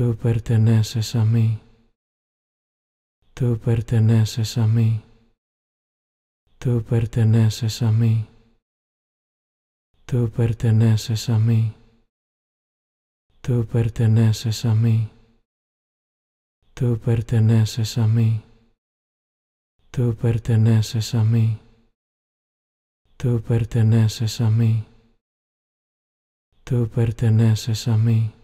Tú perteneces a mí. Tú perteneces a mí. Tú perteneces a mí. Tú perteneces a mí. Tú perteneces a mí. Tú perteneces a mí. Tú perteneces a mí. Tú perteneces a mí. Tú perteneces a mí.